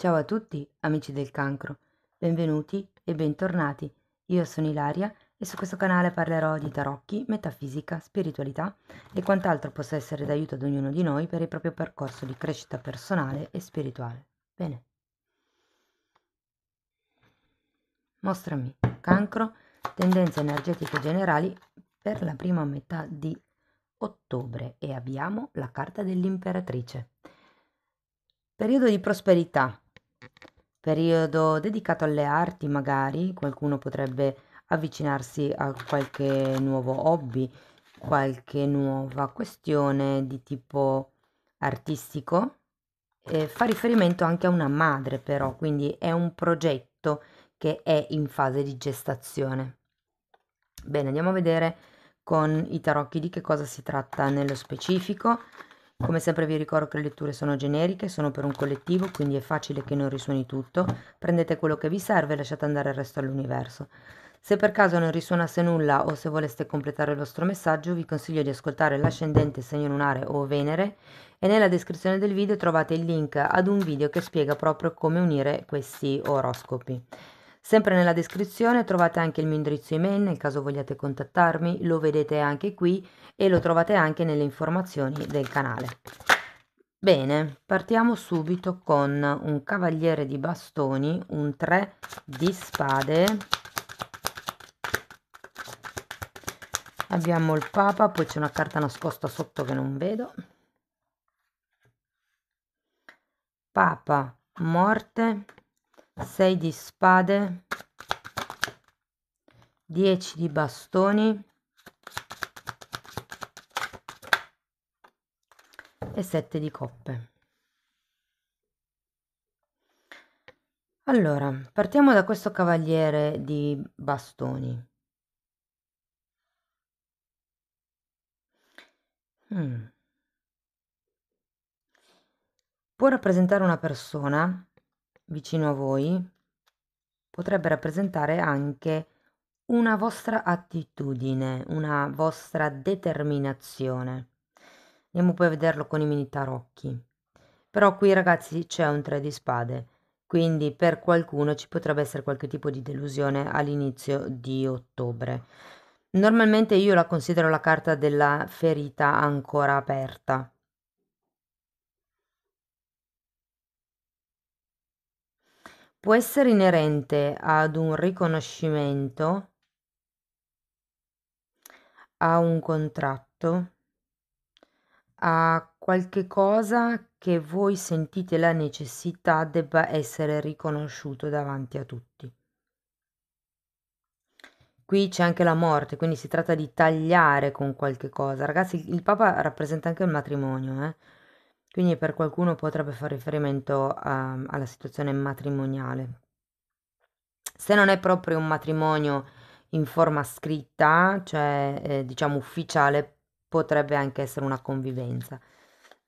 Ciao a tutti, amici del cancro. Benvenuti e bentornati. Io sono Ilaria e su questo canale parlerò di tarocchi, metafisica, spiritualità e quant'altro possa essere d'aiuto ad ognuno di noi per il proprio percorso di crescita personale e spirituale. Bene. Mostrami cancro, tendenze energetiche generali per la prima metà di ottobre e abbiamo la carta dell'imperatrice. Periodo di prosperità, periodo dedicato alle arti, magari qualcuno potrebbe avvicinarsi a qualche nuovo hobby, qualche nuova questione di tipo artistico. Eh, fa riferimento anche a una madre però, quindi è un progetto che è in fase di gestazione. Bene, andiamo a vedere con i tarocchi di che cosa si tratta nello specifico. Come sempre vi ricordo che le letture sono generiche, sono per un collettivo, quindi è facile che non risuoni tutto. Prendete quello che vi serve e lasciate andare il resto all'universo. Se per caso non risuonasse nulla o se voleste completare il vostro messaggio, vi consiglio di ascoltare l'ascendente segno lunare o Venere e nella descrizione del video trovate il link ad un video che spiega proprio come unire questi oroscopi. Sempre nella descrizione trovate anche il mio indirizzo email nel caso vogliate contattarmi, lo vedete anche qui e lo trovate anche nelle informazioni del canale. Bene, partiamo subito con un cavaliere di bastoni, un 3 di spade. Abbiamo il Papa, poi c'è una carta nascosta sotto che non vedo. Papa, morte, 6 di spade, 10 di bastoni e 7 di coppe. Allora, partiamo da questo cavaliere di bastoni. Hmm. Può rappresentare una persona vicino a voi potrebbe rappresentare anche una vostra attitudine, una vostra determinazione. Andiamo poi a vederlo con i mini tarocchi. Però qui ragazzi c'è un tre di spade, quindi per qualcuno ci potrebbe essere qualche tipo di delusione all'inizio di ottobre. Normalmente io la considero la carta della ferita ancora aperta, può essere inerente ad un riconoscimento, a un contratto, a qualche cosa che voi sentite la necessità debba essere riconosciuto davanti a tutti. Qui c'è anche la morte, quindi si tratta di tagliare con qualche cosa. Ragazzi, il Papa rappresenta anche il matrimonio, eh? Quindi per qualcuno potrebbe fare riferimento a, ehm, alla situazione matrimoniale. Se non è proprio un matrimonio in forma scritta, cioè eh, diciamo ufficiale, potrebbe anche essere una convivenza,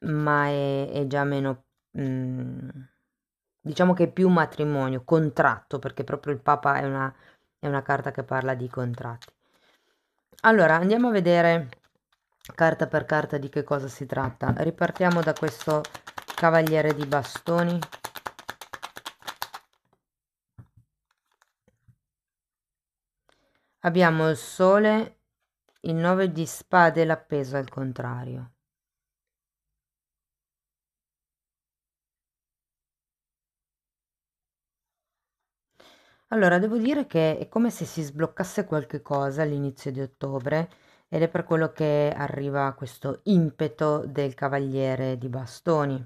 ma è, è già meno... Mh, mm, diciamo che è più matrimonio, contratto, perché proprio il Papa è una, è una carta che parla di contratti. Allora, andiamo a vedere carta per carta di che cosa si tratta. Ripartiamo da questo cavaliere di bastoni. Abbiamo il sole, il 9 di spade l'appeso al contrario. Allora, devo dire che è come se si sbloccasse qualche cosa all'inizio di ottobre ed è per quello che arriva questo impeto del cavaliere di bastoni.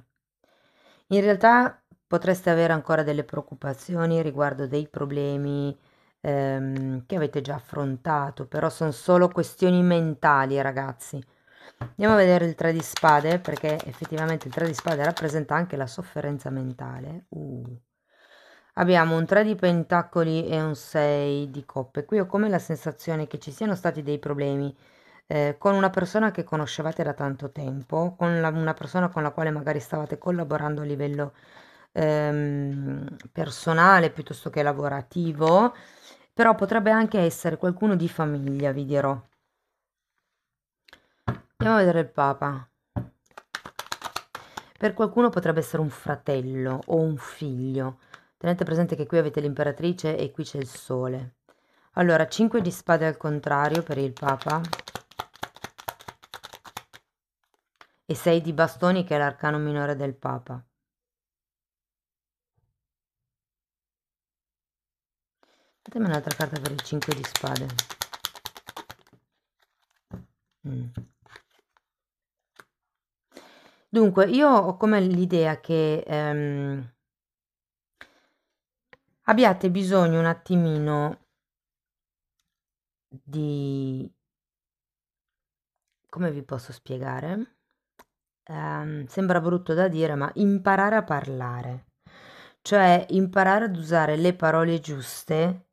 In realtà potreste avere ancora delle preoccupazioni riguardo dei problemi ehm, che avete già affrontato, però sono solo questioni mentali, ragazzi. Andiamo a vedere il 3 di spade, perché effettivamente il 3 di spade rappresenta anche la sofferenza mentale. Uh. Abbiamo un 3 di pentacoli e un 6 di coppe. Qui ho come la sensazione che ci siano stati dei problemi eh, con una persona che conoscevate da tanto tempo, con la, una persona con la quale magari stavate collaborando a livello ehm, personale piuttosto che lavorativo, però potrebbe anche essere qualcuno di famiglia, vi dirò. Andiamo a vedere il Papa. Per qualcuno potrebbe essere un fratello o un figlio. Tenete presente che qui avete l'imperatrice e qui c'è il sole. Allora, 5 di spade al contrario per il Papa. e 6 di bastoni che è l'arcano minore del Papa. Datemi un'altra carta per il 5 di spade. Mm. Dunque, io ho come l'idea che ehm, abbiate bisogno un attimino di... come vi posso spiegare? ehm, sembra brutto da dire, ma imparare a parlare, cioè imparare ad usare le parole giuste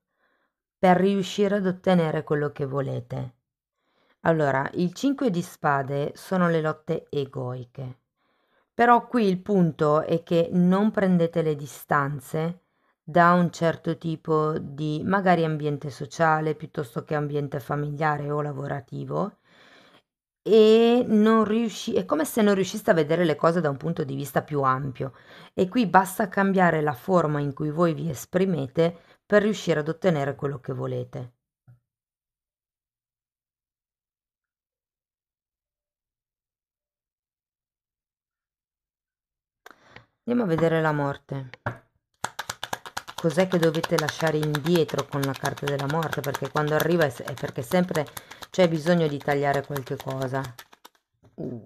per riuscire ad ottenere quello che volete. Allora, il 5 di spade sono le lotte egoiche. Però qui il punto è che non prendete le distanze da un certo tipo di magari ambiente sociale piuttosto che ambiente familiare o lavorativo e non riusci- è come se non riuscisse a vedere le cose da un punto di vista più ampio e qui basta cambiare la forma in cui voi vi esprimete per riuscire ad ottenere quello che volete. Andiamo a vedere la morte cos'è che dovete lasciare indietro con la carta della morte perché quando arriva è perché sempre c'è bisogno di tagliare qualche cosa uh.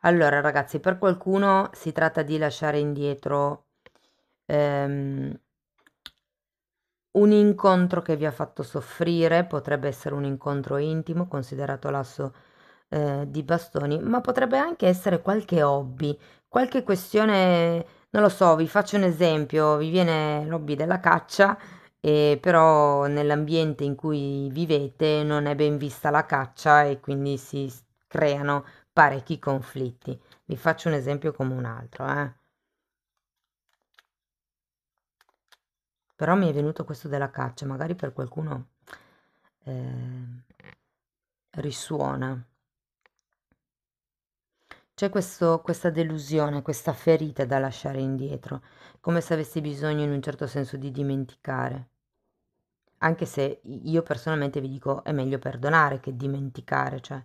allora ragazzi per qualcuno si tratta di lasciare indietro ehm, un incontro che vi ha fatto soffrire potrebbe essere un incontro intimo considerato l'asso eh, di bastoni ma potrebbe anche essere qualche hobby qualche questione non lo so, vi faccio un esempio, vi viene l'hobby della caccia, e però nell'ambiente in cui vivete non è ben vista la caccia e quindi si creano parecchi conflitti. Vi faccio un esempio come un altro, eh. Però mi è venuto questo della caccia, magari per qualcuno eh, risuona. C'è questo- questa delusione, questa ferita da lasciare indietro, come se avessi bisogno in un certo senso di dimenticare. Anche se io personalmente vi dico è meglio perdonare che dimenticare, cioè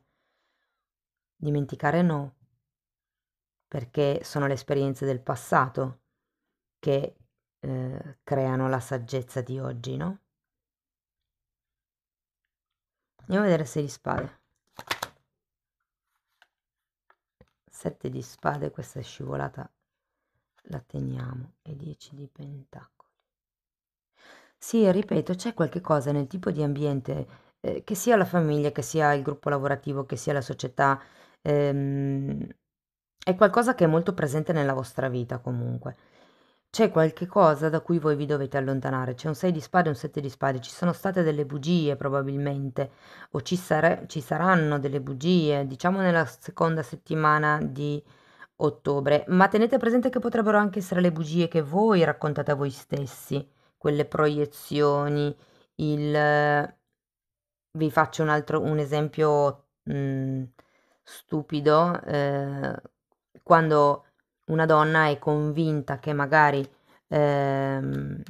dimenticare no, perché sono le esperienze del passato che eh, creano la saggezza di oggi, no? Andiamo a vedere se di spade. 7 di spade, questa scivolata la teniamo, e 10 di pentacoli. Sì, ripeto, c'è qualche cosa nel tipo di ambiente, eh, che sia la famiglia, che sia il gruppo lavorativo, che sia la società, ehm, è qualcosa che è molto presente nella vostra vita comunque c'è qualche cosa da cui voi vi dovete allontanare, c'è un 6 di spade un 7 di spade, ci sono state delle bugie probabilmente o ci, sare- ci saranno delle bugie, diciamo nella seconda settimana di ottobre, ma tenete presente che potrebbero anche essere le bugie che voi raccontate a voi stessi, quelle proiezioni, il... vi faccio un altro un esempio mh, mm, stupido, eh, quando una donna è convinta che magari ehm,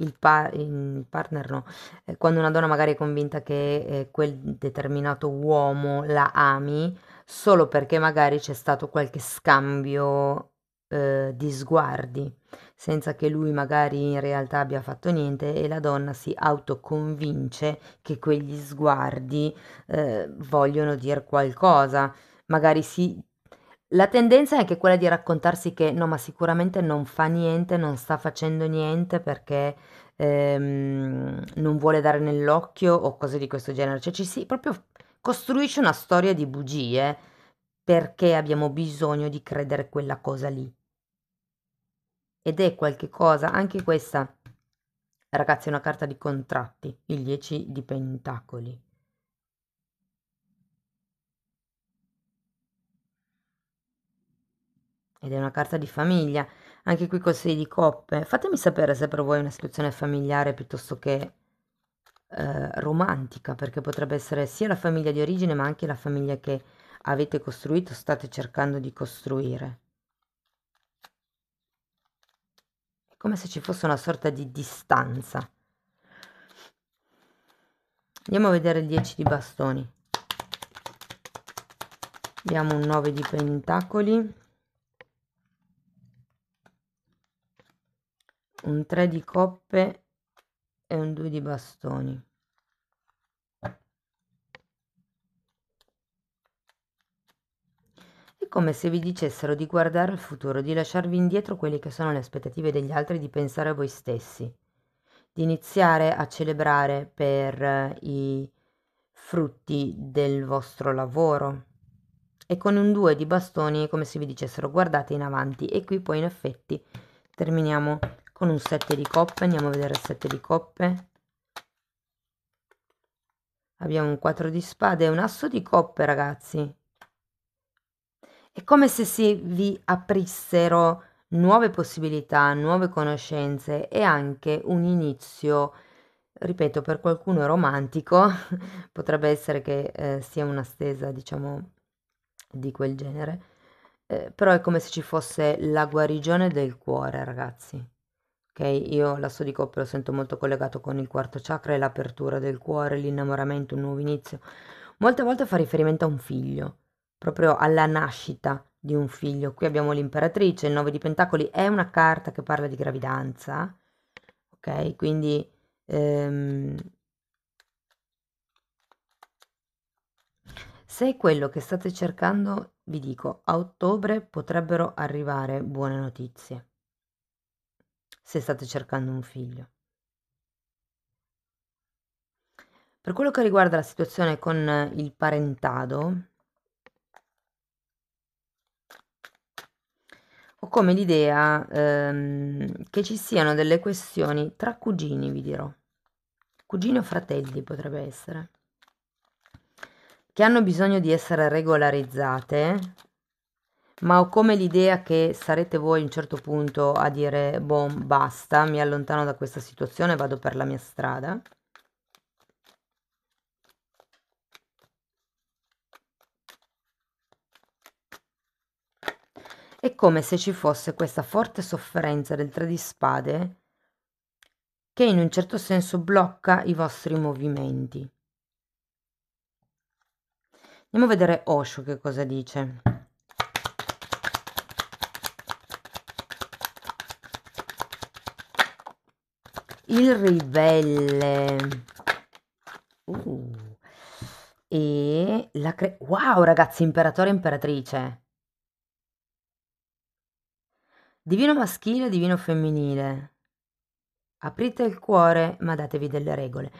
il, pa- il, partner no, eh, quando una donna magari è convinta che eh, quel determinato uomo la ami solo perché magari c'è stato qualche scambio eh, di sguardi, senza che lui magari in realtà abbia fatto niente e la donna si autoconvince che quegli sguardi eh, vogliono dire qualcosa, magari si la tendenza è anche quella di raccontarsi che no, ma sicuramente non fa niente, non sta facendo niente perché ehm, non vuole dare nell'occhio o cose di questo genere. Cioè ci si proprio costruisce una storia di bugie perché abbiamo bisogno di credere quella cosa lì. Ed è qualche cosa, anche questa, ragazzi, è una carta di contratti, il 10 di pentacoli. ed è una carta di famiglia, anche qui col 6 di coppe. Fatemi sapere se per voi è una situazione familiare piuttosto che eh, romantica, perché potrebbe essere sia la famiglia di origine ma anche la famiglia che avete costruito, state cercando di costruire. È come se ci fosse una sorta di distanza. Andiamo a vedere il 10 di bastoni. Abbiamo un 9 di pentacoli, un 3 di coppe e un 2 di bastoni. È come se vi dicessero di guardare al futuro, di lasciarvi indietro quelle che sono le aspettative degli altri, di pensare a voi stessi, di iniziare a celebrare per eh, i frutti del vostro lavoro. E con un due di bastoni è come se vi dicessero guardate in avanti e qui poi in effetti terminiamo con un 7 di coppe andiamo a vedere il 7 di coppe abbiamo un 4 di spade e un asso di coppe ragazzi è come se si vi aprissero nuove possibilità nuove conoscenze e anche un inizio ripeto per qualcuno romantico potrebbe essere che eh, sia una stesa diciamo di quel genere eh, però è come se ci fosse la guarigione del cuore ragazzi ok? Io l'asso di coppia lo sento molto collegato con il quarto chakra e l'apertura del cuore, l'innamoramento, un nuovo inizio. Molte volte fa riferimento a un figlio, proprio alla nascita di un figlio. Qui abbiamo l'imperatrice, il 9 di pentacoli è una carta che parla di gravidanza, ok? Quindi ehm, se è quello che state cercando, vi dico, a ottobre potrebbero arrivare buone notizie se state cercando un figlio. Per quello che riguarda la situazione con eh, il parentado, ho come l'idea ehm, che ci siano delle questioni tra cugini, vi dirò, cugini o fratelli potrebbe essere, che hanno bisogno di essere regolarizzate ma ho come l'idea che sarete voi a un certo punto a dire, boh, basta, mi allontano da questa situazione, vado per la mia strada. È come se ci fosse questa forte sofferenza del tre di spade che in un certo senso blocca i vostri movimenti. Andiamo a vedere Osho che cosa dice. il ribelle uh. e la cre- wow ragazzi imperatore e imperatrice divino maschile divino femminile aprite il cuore ma datevi delle regole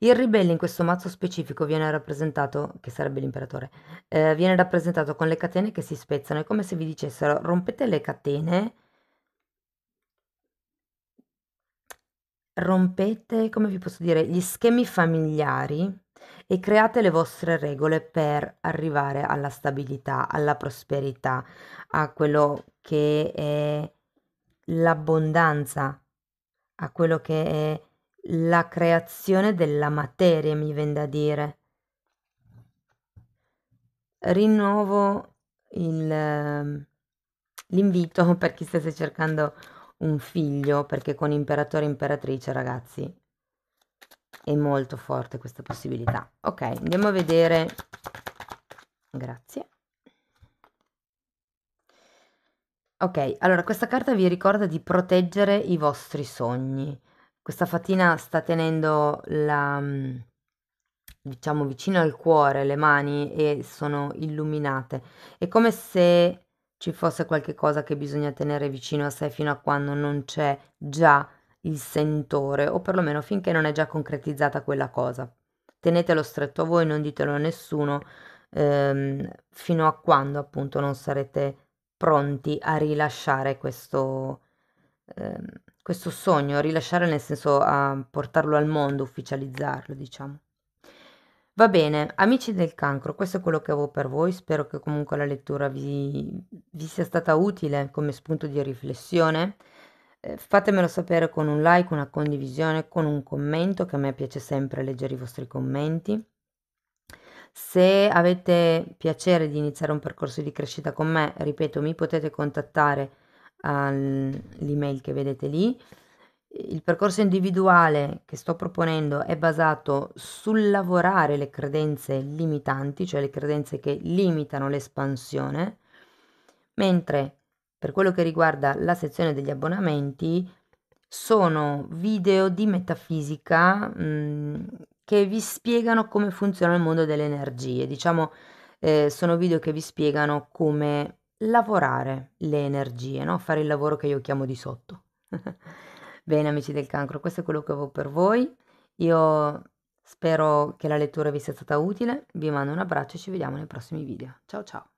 il ribelle in questo mazzo specifico viene rappresentato, che sarebbe l'imperatore, eh, viene rappresentato con le catene che si spezzano. È come se vi dicessero rompete le catene Rompete, come vi posso dire, gli schemi familiari e create le vostre regole per arrivare alla stabilità, alla prosperità, a quello che è l'abbondanza, a quello che è la creazione della materia, mi viene da dire. Rinnovo il, ehm, l'invito per chi stesse cercando un figlio, perché con imperatore e imperatrice, ragazzi, è molto forte questa possibilità. Ok, andiamo a vedere. Grazie. Ok, allora questa carta vi ricorda di proteggere i vostri sogni. Questa fatina sta tenendo la, mm, diciamo, vicino al cuore le mani e sono illuminate. È come se ci fosse qualche cosa che bisogna tenere vicino a sé fino a quando non c'è già il sentore o perlomeno finché non è già concretizzata quella cosa. Tenetelo stretto a voi, non ditelo a nessuno ehm, fino a quando appunto non sarete pronti a rilasciare questo, ehm, questo sogno, rilasciare nel senso a portarlo al mondo, ufficializzarlo, diciamo. Va bene, amici del cancro, questo è quello che avevo per voi, spero che comunque la lettura vi, vi sia stata utile come spunto di riflessione. Eh, fatemelo sapere con un like, una condivisione, con un commento, che a me piace sempre leggere i vostri commenti. Se avete piacere di iniziare un percorso di crescita con me, ripeto, mi potete contattare all'email che vedete lì il percorso individuale che sto proponendo è basato sul lavorare le credenze limitanti, cioè le credenze che limitano l'espansione, mentre per quello che riguarda la sezione degli abbonamenti sono video di metafisica mh, che vi spiegano come funziona il mondo delle energie, diciamo eh, sono video che vi spiegano come lavorare le energie, no? fare il lavoro che io chiamo di sotto. Bene amici del cancro, questo è quello che avevo per voi. Io spero che la lettura vi sia stata utile, vi mando un abbraccio e ci vediamo nei prossimi video. Ciao ciao!